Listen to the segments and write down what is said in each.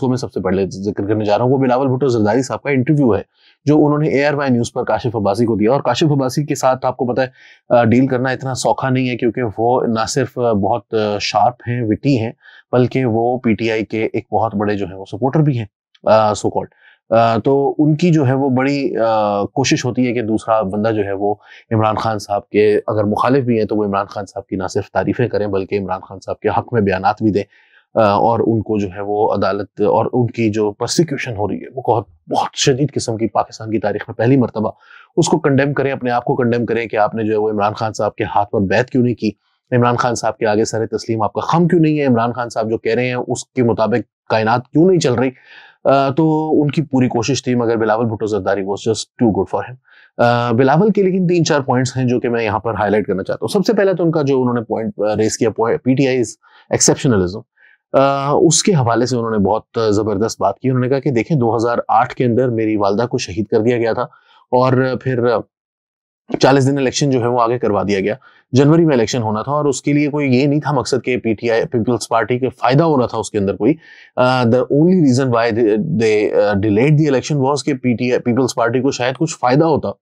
जिसको मैं सबसे पहले जिक्र करने जा रहा हूँ वो बिलावल भुट्टो जरदारी साहब का इंटरव्यू है जो उन्होंने ए आर वाई न्यूज़ पर काशिफ अब्बासी को दिया और काशिफ अब्बासी के साथ आपको पता है डील करना इतना सौखा नहीं है क्योंकि वो ना सिर्फ बहुत शार्प हैं विटी हैं बल्कि वो पीटीआई के एक बहुत बड़े जो है वो सपोर्टर भी हैं सो कॉल्ड तो उनकी जो है वो बड़ी आ, कोशिश होती है कि दूसरा बंदा जो है वो इमरान खान साहब के अगर मुखालिफ भी हैं तो वो इमरान खान साहब की ना सिर्फ तारीफ़ें करें बल्कि इमरान खान साहब के हक में बयान भी दें और उनको जो है वो अदालत और उनकी जो प्रोसिक्यूशन हो रही है वो बहुत बहुत शदीद किस्म की पाकिस्तान की तारीख में पहली मरतबा उसको कंडेम करें अपने आप को कंडेम करें कि आपने जो है वो इमरान खान साहब के हाथ पर बैत क्यों नहीं की इमरान खान साहब के आगे सर तस्लीम आपका खम क्यों नहीं है इमरान खान साहब जो कह रहे हैं उसके मुताबिक कायनात क्यों नहीं चल रही आ, तो उनकी पूरी कोशिश थी मगर Bilawal Bhutto Zardari was just too good for him Bilawal के लेकिन तीन चार पॉइंट्स हैं जो कि मैं यहाँ पर हाईलाइट करना चाहता हूँ सबसे पहले तो उनका जो उन्होंने पॉइंट रेस किया पीटीआई एक्सेप्शनलिज्म आ, उसके हवाले से उन्होंने बहुत ज़बरदस्त बात की उन्होंने कहा कि देखें 2008 के अंदर मेरी वालदा को शहीद कर दिया गया था और फिर चालीस दिन इलेक्शन जो है वो आगे करवा दिया गया जनवरी में इलेक्शन होना था और उसके लिए कोई ये नहीं था मकसद के पीटीआई पीपल्स पार्टी के फायदा हो रहा था उसके अंदर कोई the only reason why they delayed the election was के पीटीआई पीपल्स पार्टी को शायद कुछ फायदा होता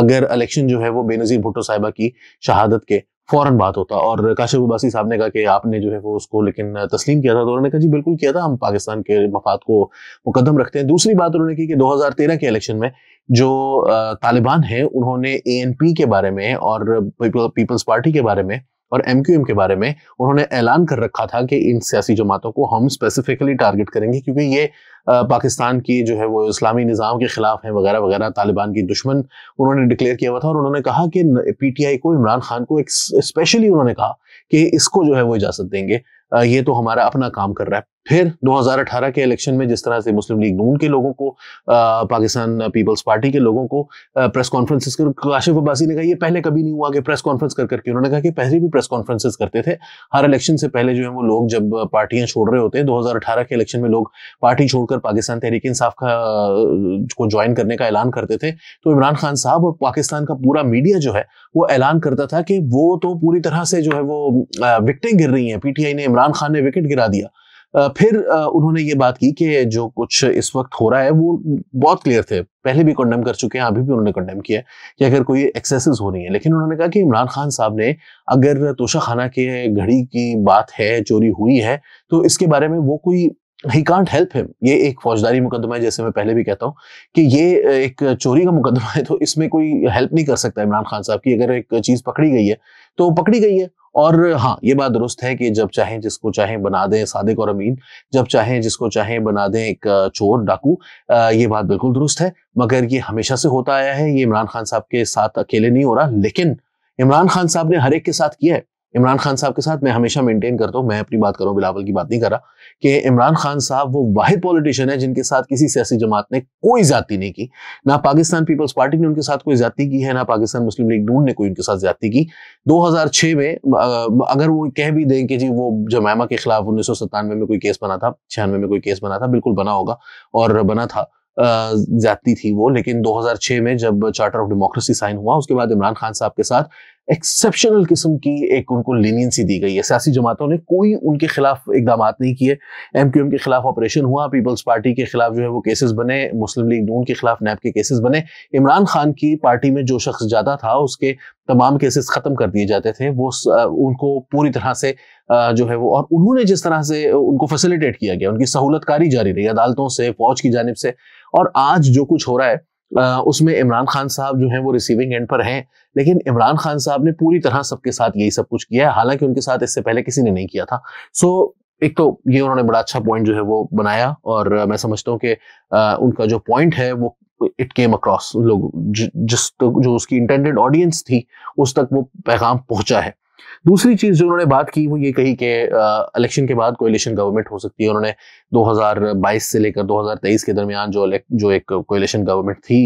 अगर इलेक्शन जो है वो बेनजीर भुट्टो साहिबा की शहादत के फौरन बात होता और काशिफ अब्बासी साहब ने कहा कि आपने जो है वो उसको लेकिन तस्लीम किया था तो उन्होंने कहा जी बिल्कुल किया था हम पाकिस्तान के मफाद को मुकदम रखते हैं दूसरी बात उन्होंने की कि 2013 के इलेक्शन में जो तालिबान हैं उन्होंने ए के बारे में और पीपल्स पार्टी के बारे में और एम के बारे में उन्होंने ऐलान कर रखा था कि इन सियासी जमातों को हम स्पेसिफिकली टारगेट करेंगे क्योंकि ये पाकिस्तान की जो है वो इस्लामी निज़ाम के ख़िलाफ़ है वगैरह वगैरह तालिबान की दुश्मन उन्होंने डिक्लेयर किया हुआ था और उन्होंने कहा कि पीटीआई को इमरान खान को स्पेशली उन्होंने कहा कि इसको जो है वो इजाज़त देंगे ये तो हमारा अपना काम कर रहा है फिर 2018 के इलेक्शन में जिस तरह से मुस्लिम लीग नून के लोगों को पाकिस्तान पीपल्स पार्टी के लोगों को प्रेस कॉन्फ्रेंस कर काशिफ अब्बासी ने कहा ये पहले कभी नहीं हुआ कि प्रेस कॉन्फ्रेंस कर करके उन्होंने कहा कि पहले भी प्रेस कॉन्फ्रेंसेस करते थे हर इलेक्शन से पहले जो है वो लोग जब पार्टियां छोड़ रहे होते हैं दो के इलेक्शन में लोग पार्टी छोड़कर पाकिस्तान तहरीक इंसाफ का को ज्वाइन करने का ऐलान करते थे तो इमरान खान साहब और पाकिस्तान का पूरा मीडिया जो है वो ऐलान करता था कि वो तो पूरी तरह से जो है वो विकटें गिर रही हैं पीटीआई ने इमरान खान ने विकेट गिरा दिया फिर उन्होंने ये बात की कि जो कुछ इस वक्त हो रहा है वो बहुत क्लियर थे पहले भी कंडेम कर चुके हैं अभी भी उन्होंने कंडेम किया है कि अगर कोई एक्सेसेस हो रही है लेकिन उन्होंने कहा कि इमरान खान साहब ने अगर तोशा खाना के घड़ी की बात है चोरी हुई है तो इसके बारे में वो कोई ही कांट हेल्प हिम ये एक फौजदारी मुकदमा है जैसे मैं पहले भी कहता हूँ कि ये एक चोरी का मुकदमा है तो इसमें कोई हेल्प नहीं कर सकता इमरान खान साहब की अगर एक चीज़ पकड़ी गई है तो पकड़ी गई है और हाँ ये बात दुरुस्त है कि जब चाहे जिसको चाहे बना दें सादिक और अमीन जब चाहे जिसको चाहे बना दें एक चोर डाकू ये बात बिल्कुल दुरुस्त है मगर ये हमेशा से होता आया है ये इमरान खान साहब के साथ अकेले नहीं हो रहा लेकिन इमरान खान साहब ने हर एक के साथ किया है इमरान खान साहब के साथ मैं हमेशा मेंटेन करता हूँ मैं अपनी बात करूँ बिलावल की बात नहीं कर रहा कि इमरान खान साहब वो वाहिद पॉलिटिशियन है जिनके साथ किसी सियासी जमात ने कोई ज्यादा नहीं की ना पाकिस्तान पीपल्स पार्टी ने उनके साथ कोई ज्यादा की है ना पाकिस्तान मुस्लिम लीग नून ने कोई उनके साथ ज्यादा की 2006 में अगर वो कह भी दें कि जी वो जमैमा के खिलाफ उन्नीस में कोई केस बना था छियानवे में कोई केस बना था बिल्कुल बना होगा और बना था ज्यादा थी वो लेकिन 2006 में जब चार्टर ऑफ डेमोक्रेसी साइन हुआ उसके बाद इमरान खान साहब के साथ एक्सेप्शनल किस्म की एक उनको लीनियंसी दी गई है सियासी जमातों ने कोई उनके खिलाफ इकदाम नहीं किए एम क्यू एम के खिलाफ ऑपरेशन हुआ पीपल्स पार्टी के खिलाफ जो है वो केसेस बने मुस्लिम लीग नून के खिलाफ नैब के केसेस बने इमरान खान की पार्टी में जो शख्स ज्यादा था उसके तमाम केसेस ख़त्म कर दिए जाते थे वो उनको पूरी तरह से जो है वो और उन्होंने जिस तरह से उनको फैसिलिटेट किया गया उनकी सहूलतकारी जारी रही अदालतों से फौज की जानब से और आज जो कुछ हो रहा है उसमें इमरान खान साहब जो हैं वो रिसीविंग एंड पर हैं लेकिन इमरान खान साहब ने पूरी तरह सबके साथ यही सब कुछ किया है हालांकि उनके साथ इससे पहले किसी ने नहीं किया था सो एक तो ये उन्होंने बड़ा अच्छा पॉइंट जो है वो बनाया और मैं समझता हूँ कि उनका जो पॉइंट है वो इट केम अक्रॉस लोग जिस तो जो उसकी इंटेंडेड ऑडियंस थी उस तक वो पैगाम पहुंचा है दूसरी चीज़ जो उन्होंने बात की वो ये कही कि इलेक्शन के बाद कोयलेशन गवर्नमेंट हो सकती है उन्होंने 2022 से लेकर 2023 के दरमियान जो जो एक कोयलेशन गवर्नमेंट थी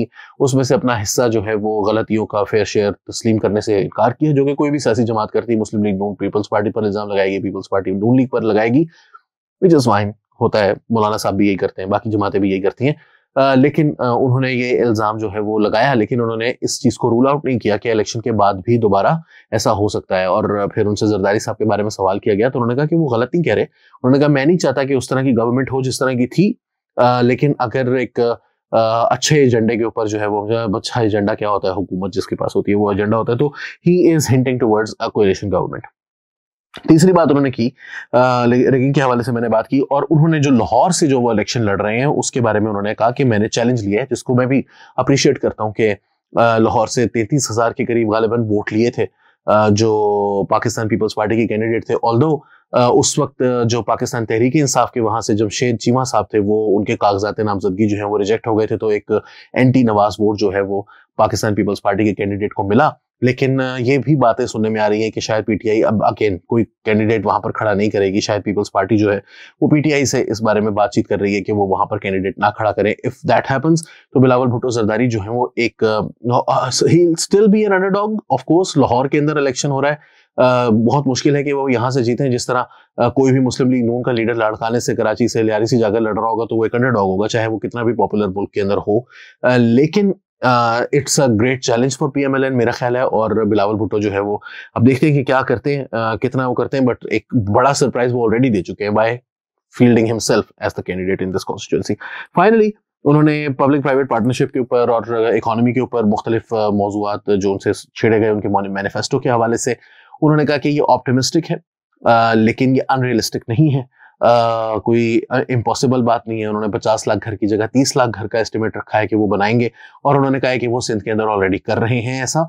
उसमें से अपना हिस्सा जो है वो गलतियों का फेयर शेयर तस्लीम करने से इनकार किया जो कि कोई भी सियासी जमात करती है मुस्लिम लीग नून पीपल्स पार्टी पर इल्ज़ाम लगाएगी पीपल्स पार्टी नून लीग पर लगाएगी विच इज़ वाइन होता है मौलाना साहब भी यही करते हैं बाकी जमातें भी यही करती हैं लेकिन उन्होंने ये इल्ज़ाम जो है वो लगाया लेकिन उन्होंने इस चीज़ को रूल आउट नहीं किया कि इलेक्शन के बाद भी दोबारा ऐसा हो सकता है और फिर उनसे जरदारी साहब के बारे में सवाल किया गया तो उन्होंने कहा कि वो गलत नहीं कह रहे उन्होंने कहा मैं नहीं चाहता कि उस तरह की गवर्नमेंट हो जिस तरह की थी लेकिन अगर एक अच्छे एजेंडे के ऊपर जो है वो अच्छा एजेंडा क्या होता है हुकूमत जिसके पास होती है वो एजेंडा होता है तो he is hinting towards a coalition government तीसरी बात उन्होंने की रेगिंग के हवाले से मैंने बात की और उन्होंने जो लाहौर से जो वो इलेक्शन लड़ रहे हैं उसके बारे में उन्होंने कहा कि मैंने चैलेंज लिया है जिसको मैं भी अप्रिशिएट करता हूँ कि लाहौर से तैतीस हज़ार के करीब गालिबा वोट लिए थे जो पाकिस्तान पीपल्स पार्टी के कैंडिडेट थे ऑल उस वक्त जो पाकिस्तान तहरीक इंसाफ के वहां से जमशेद चीमा साहब थे वो उनके कागजात नामजदगी जो है वो रिजेक्ट हो गए थे तो एक एंटी नवाज वोट जो है वो पाकिस्तान पीपल्स पार्टी के कैंडिडेट को मिला लेकिन ये भी बातें सुनने में आ रही है कि शायद पीटीआई अब अगेन कोई कैंडिडेट वहां पर खड़ा नहीं करेगी शायद पीपल्स पार्टी जो है वो पीटीआई से इस बारे में बातचीत कर रही है कि वो वहां पर कैंडिडेट ना खड़ा करें इफ दैट हैपेंस तो बिलावल भुट्टो जरदारी जो है वो एक still be an underdog of course Lahore के अंदर इलेक्शन हो रहा है Uh, बहुत मुश्किल है कि वो यहाँ से जीते हैं जिस तरह uh, कोई भी मुस्लिम लीग नून का लीडर लड़काने से कराची से लियारी से जाकर लड़ रहा होगा तो वो एक अंडरडॉग होगा चाहे वो कितना भी पॉपुलर मुल्क के अंदर हो uh, लेकिन it's a great challenge for PMLN मेरा ख्याल है और बिलावल भुट्टो जो है वो अब देखते हैं कि क्या करते हैं uh, कितना वो करते हैं बट एक बड़ा सरप्राइज वो ऑलरेडी दे चुके हैं by fielding himself as the candidate in this constituency finally उन्होंने पब्लिक प्राइवेट पार्टनरशिप के ऊपर और इकोनॉमी के ऊपर मुख्तलिफ uh, मौजूद जो उनसे छेड़े गए उनके मैनिफेस्टो के हवाले से उन्होंने कहा कि ये ऑप्टिमिस्टिक है आ, uh, लेकिन ये अनरियलिस्टिक नहीं है कोई इम्पॉसिबल बात नहीं है उन्होंने 50 लाख घर की जगह 30 लाख घर का एस्टिमेट रखा है कि वो बनाएंगे और उन्होंने कहा है कि वो सिंध के अंदर ऑलरेडी कर रहे हैं ऐसा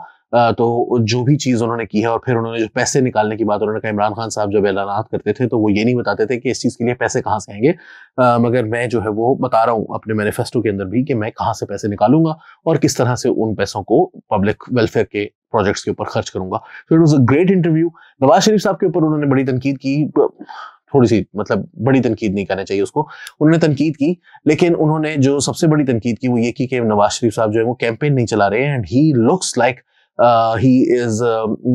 तो जो भी चीज़ उन्होंने की है और फिर उन्होंने जो पैसे निकालने की बात उन्होंने कहा इमरान खान साहब जब ऐलान करते थे तो वो ये नहीं बताते थे कि इस चीज़ के लिए पैसे कहाँ से आएंगे मगर मैं जो है वो बता रहा हूँ अपने मैनिफेस्टो के अंदर भी कि मैं कहाँ से पैसे निकालूंगा और किस तरह से उन पैसों को पब्लिक वेलफेयर के प्रोजेक्ट्स के ऊपर खर्च करूंगा तो it was a great interview Nawaz Sharif साहब के ऊपर उन्होंने बड़ी तनकीद की थोड़ी सी मतलब बड़ी तनकीद नहीं करना चाहिए उसको उन्होंने तनकीद की लेकिन उन्होंने जो सबसे बड़ी तनकीद की वो ये की कि नवाज शरीफ साहब जो है वो कैंपेन नहीं चला रहे हैं and he looks like he is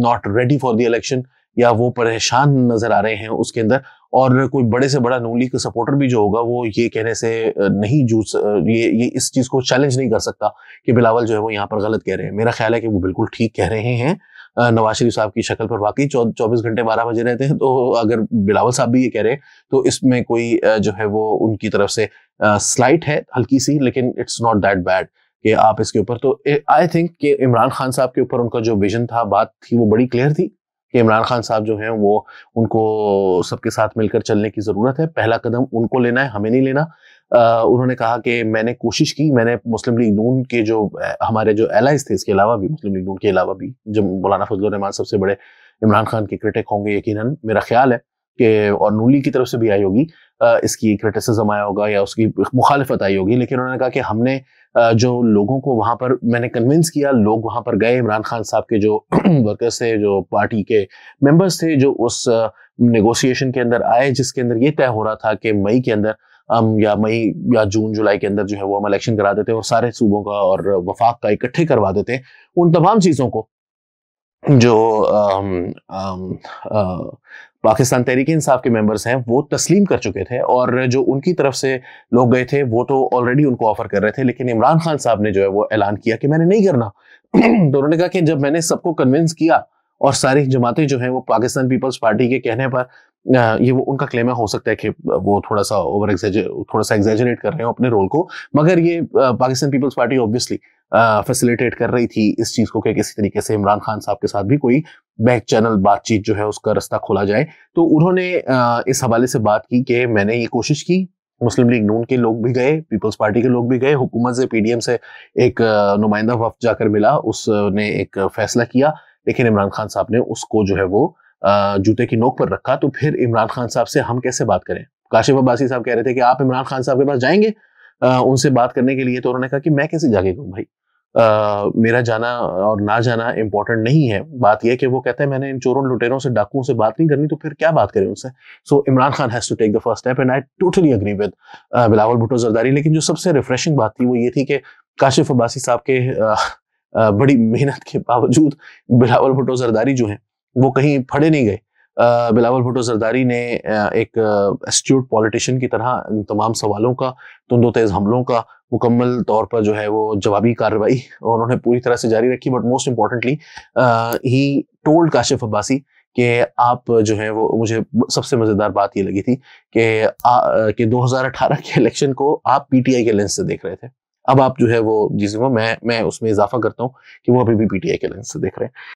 not ready for the election या वो परेशान नजर आ रहे हैं उसके अंदर और कोई बड़े से बड़ा नूली का सपोर्टर भी जो होगा वो ये कहने से uh, नहीं जूझ uh, ये ये इस चीज़ को चैलेंज नहीं कर सकता कि बिलावल जो है वो यहाँ पर गलत कह रहे हैं मेरा ख्याल है कि वो बिल्कुल ठीक कह रहे हैं नवाज शरीफ साहब की शक्ल पर वाकई चौबीस घंटे बारह बजे रहते हैं तो अगर बिलावल साहब भी ये कह रहे हैं तो इसमें कोई जो है वो उनकी तरफ से स्लाइट है हल्की सी लेकिन इट्स नॉट दैट बैड कि आप इसके ऊपर तो आई थिंक कि इमरान खान साहब के ऊपर उनका जो विजन था बात थी वो बड़ी क्लियर थी कि इमरान खान साहब जो हैं वो उनको सबके साथ मिलकर चलने की ज़रूरत है पहला कदम उनको लेना है हमें नहीं लेना उन्होंने कहा कि मैंने कोशिश की मैंने मुस्लिम लीग नून के जो हमारे जो एलाइज थे इसके अलावा भी मुस्लिम लीग नून के अलावा भी जब मौलाना फजलरहमान सबसे बड़े इमरान खान के क्रिटिक होंगे यकीन मेरा ख्याल है कि और नूली लीग की तरफ से भी आई होगी इसकी क्रिटिसिज्म आया होगा या उसकी मुखालफत आई होगी लेकिन उन्होंने कहा कि हमने जो लोगों को वहाँ पर मैंने कन्विंस किया लोग वहाँ पर गए इमरान खान साहब के जो वर्कर्स थे जो पार्टी के मेंबर्स थे जो उस नेगोशिएशन के अंदर आए जिसके अंदर ये तय हो रहा था कि मई के अंदर हम या मई या जून जुलाई के अंदर जो है वो हम इलेक्शन करा देते हैं और सारे सूबों का और वफाक का इकट्ठे करवा देते हैं उन तमाम चीज़ों को जो पाकिस्तान तहरीक इंसाफ के मेंबर्स हैं वो तस्लीम कर चुके थे और जो उनकी तरफ से लोग गए थे वो तो ऑलरेडी उनको ऑफर कर रहे थे लेकिन इमरान खान साहब ने जो है वो ऐलान किया कि मैंने नहीं करना तो उन्होंने कहा कि जब मैंने सबको कन्विंस किया और सारी जमातें जो हैं वो पाकिस्तान पीपल्स पार्टी के कहने पर ये वो उनका क्लेम है हो सकता है कि वो थोड़ा सा ओवर थोड़ा सा एग्जेजरेट कर रहे हैं अपने रोल को मगर ये Pakistan People's Party obviously facilitate कर रही थी इस चीज को कि किसी तरीके से इमरान खान साहब के साथ भी कोई बैक चैनल बातचीत जो है उसका रास्ता खोला जाए तो उन्होंने इस हवाले से बात की कि मैंने ये कोशिश की मुस्लिम लीग नून के लोग भी गए पीपल्स पार्टी के लोग भी गए हुकूमत से पीडीएम से एक नुमाइंदा वफ जाकर मिला उसने एक फैसला किया लेकिन इमरान खान साहब ने उसको जो है वो जूते की नोक पर रखा तो फिर इमरान खान साहब से हम कैसे बात करें काशिफ अब्बासी साहब कह रहे थे कि आप इमरान खान साहब के पास जाएंगे उनसे बात करने के लिए तो उन्होंने कहा कि मैं कैसे जागे कहूँ भाई आ, मेरा जाना और ना जाना इम्पोर्टेंट नहीं है बात यह कि वो कहते हैं मैंने इन चोरों लुटेरों से डाकुओं से बात नहीं करनी तो फिर क्या बात करें उनसे so Imran Khan has to take the first step and I totally agree with Bilawal Bhutto Zardari लेकिन जो सबसे रिफ्रेशिंग बात थी वो ये थी कि काशिफ अब्बासी साहब के बड़ी मेहनत के बावजूद बिलावल भुट्टो जरदारी जो है वो कहीं फड़े नहीं गए बिलावल भुट्टो जरदारी ने एक एस्ट्यूट पॉलिटिशियन की तरह तमाम सवालों का तुंदो तेज हमलों का मुकम्मल तौर पर जो है वो जवाबी कार्रवाई उन्होंने पूरी तरह से जारी रखी but most importantly he told Kashif Abbasi कि आप जो है वो मुझे सबसे मज़ेदार बात ये लगी थी कि कि 2018 के इलेक्शन को आप पीटीआई के लेंस से देख रहे थे अब आप जो है वो जिसमें मैं मैं उसमें इजाफा करता हूँ कि वो अभी भी पीटीआई के लेंस से देख रहे हैं